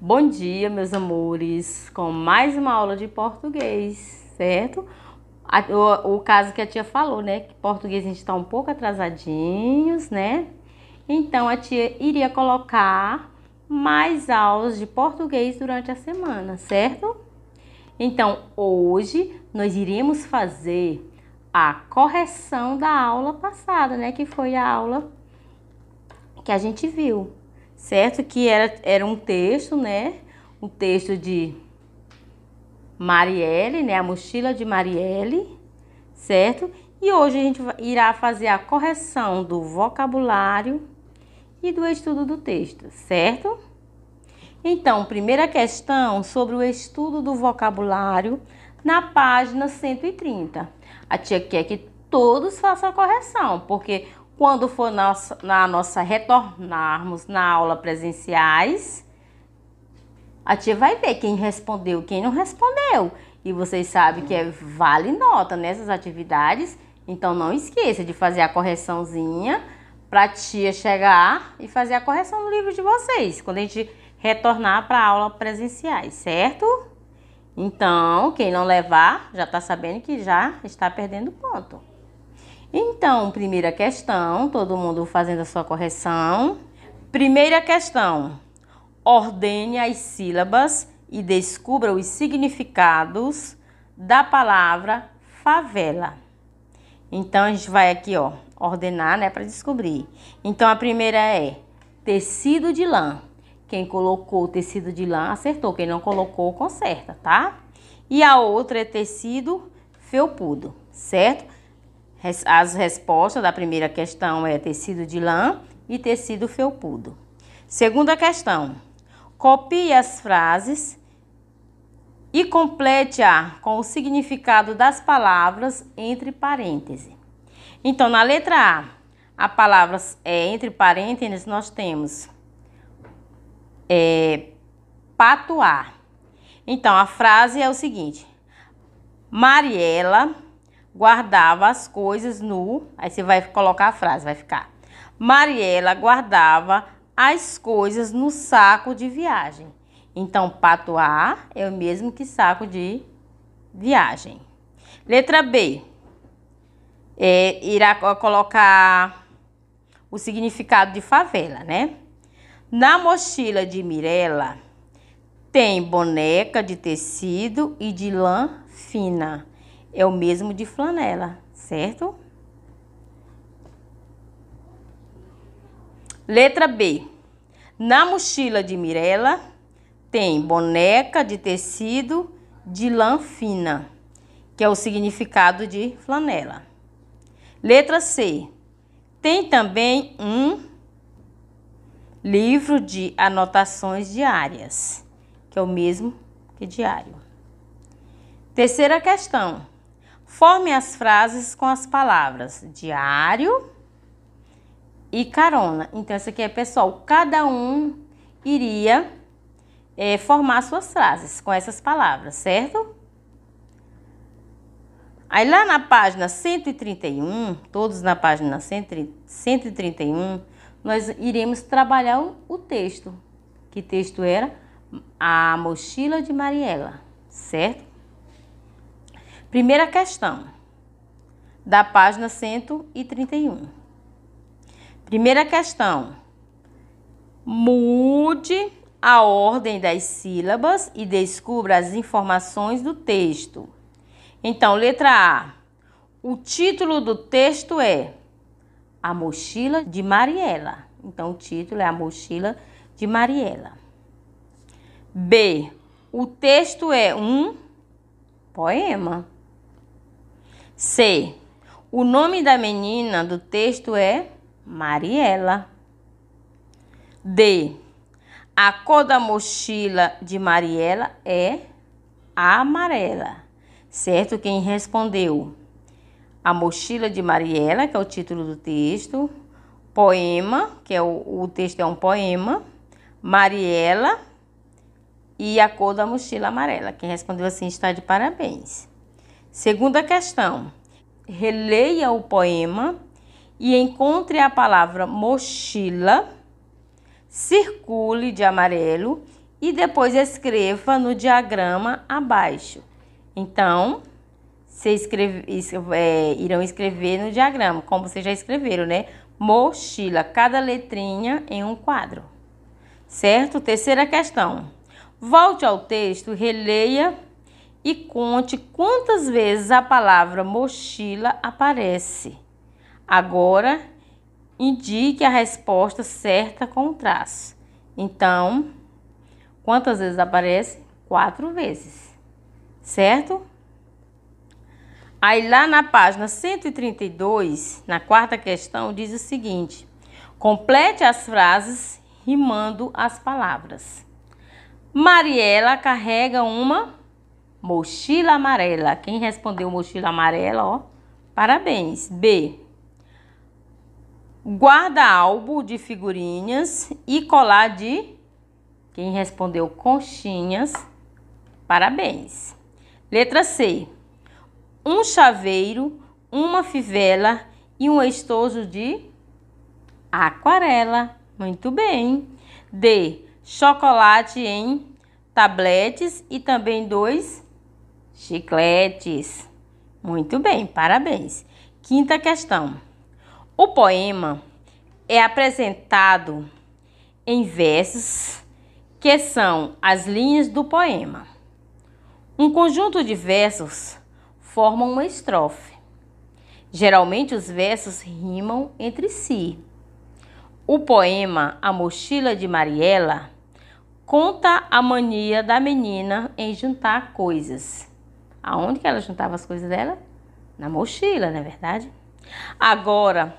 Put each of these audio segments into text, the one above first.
Bom dia, meus amores, com mais uma aula de português, certo? O, o caso que a tia falou, né? Que português a gente está um pouco atrasadinhos, né? Então a tia iria colocar mais aulas de português durante a semana, certo? Então hoje nós iríamos fazer a correção da aula passada, né? Que foi a aula que a gente viu certo? Que era, era um texto, né? Um texto de Marielle, né? A mochila de Marielle, certo? E hoje a gente irá fazer a correção do vocabulário e do estudo do texto, certo? Então, primeira questão sobre o estudo do vocabulário na página 130. A tia quer que todos façam a correção, porque quando for nossa, na nossa retornarmos na aula presenciais, a tia vai ver quem respondeu, quem não respondeu. E vocês sabem que é vale nota nessas atividades, então não esqueça de fazer a correçãozinha para a tia chegar e fazer a correção no livro de vocês, quando a gente retornar para a aula presenciais, certo? Então, quem não levar já está sabendo que já está perdendo ponto. Então, primeira questão, todo mundo fazendo a sua correção. Primeira questão: ordene as sílabas e descubra os significados da palavra favela. Então a gente vai aqui, ó, ordenar, né, para descobrir. Então a primeira é tecido de lã. Quem colocou o tecido de lã acertou, quem não colocou, conserta, tá? E a outra é tecido felpudo, certo? As respostas da primeira questão é tecido de lã e tecido felpudo. Segunda questão: copie as frases e complete-a com o significado das palavras entre parênteses. Então, na letra A, a palavra é, entre parênteses nós temos é, patuar. Então, a frase é o seguinte: Mariela guardava as coisas no. Aí você vai colocar a frase, vai ficar. Mariela guardava as coisas no saco de viagem. Então, A é o mesmo que saco de viagem. Letra B. É, irá colocar o significado de favela, né? Na mochila de Mirella tem boneca de tecido e de lã fina é o mesmo de flanela, certo? Letra B. Na mochila de Mirella tem boneca de tecido de lã fina, que é o significado de flanela. Letra C. Tem também um livro de anotações diárias, que é o mesmo que diário. Terceira questão. Forme as frases com as palavras diário e carona. Então, essa aqui é, pessoal, cada um iria é, formar suas frases com essas palavras, certo? Aí lá na página 131, todos na página 131, nós iremos trabalhar o texto. Que texto era? A mochila de Mariela, certo? Primeira questão, da página 131. Primeira questão, mude a ordem das sílabas e descubra as informações do texto. Então, letra A. O título do texto é A Mochila de Mariela. Então, o título é A Mochila de Mariela. B. O texto é um poema. C. O nome da menina do texto é Mariela. D. A cor da mochila de Mariela é amarela. Certo? Quem respondeu? A mochila de Mariela, que é o título do texto. Poema, que é o, o texto é um poema. Mariela e a cor da mochila amarela. Quem respondeu assim está de parabéns. Segunda questão: releia o poema e encontre a palavra mochila, circule de amarelo e depois escreva no diagrama abaixo. Então, vocês escreve, é, irão escrever no diagrama, como vocês já escreveram, né? Mochila, cada letrinha em um quadro. Certo? Terceira questão. Volte ao texto, releia e conte quantas vezes a palavra mochila aparece. Agora, indique a resposta certa com o traço. Então, quantas vezes aparece? Quatro vezes, certo? Aí, lá na página 132, na quarta questão, diz o seguinte: complete as frases rimando as palavras. Mariela carrega uma Mochila amarela. Quem respondeu mochila amarela, ó. Parabéns. B. Guarda-álbum de figurinhas e colar de. Quem respondeu conchinhas. Parabéns. Letra C. Um chaveiro, uma fivela e um estojo de aquarela. Muito bem. D. Chocolate em tabletes e também dois Chicletes. Muito bem, parabéns. Quinta questão. O poema é apresentado em versos que são as linhas do poema. Um conjunto de versos forma uma estrofe. Geralmente os versos rimam entre si. O poema A Mochila de Mariela conta a mania da menina em juntar coisas Aonde que ela juntava as coisas dela? Na mochila, não é verdade? Agora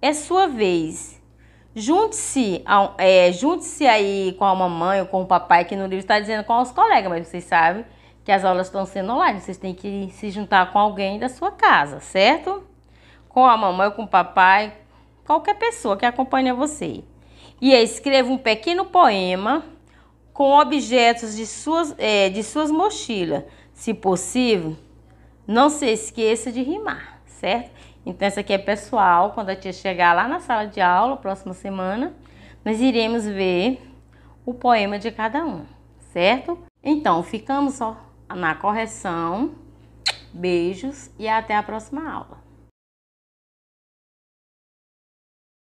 é sua vez. Junte-se é, junte aí com a mamãe ou com o papai, que no livro está dizendo com os colegas, mas vocês sabem que as aulas estão sendo online. Vocês têm que se juntar com alguém da sua casa, certo? Com a mamãe ou com o papai, qualquer pessoa que acompanha você. E escreva um pequeno poema com objetos de suas, é, de suas mochilas se possível, não se esqueça de rimar, certo? Então, essa aqui é pessoal. Quando a tia chegar lá na sala de aula, próxima semana, nós iremos ver o poema de cada um, certo? Então, ficamos só na correção. Beijos e até a próxima aula.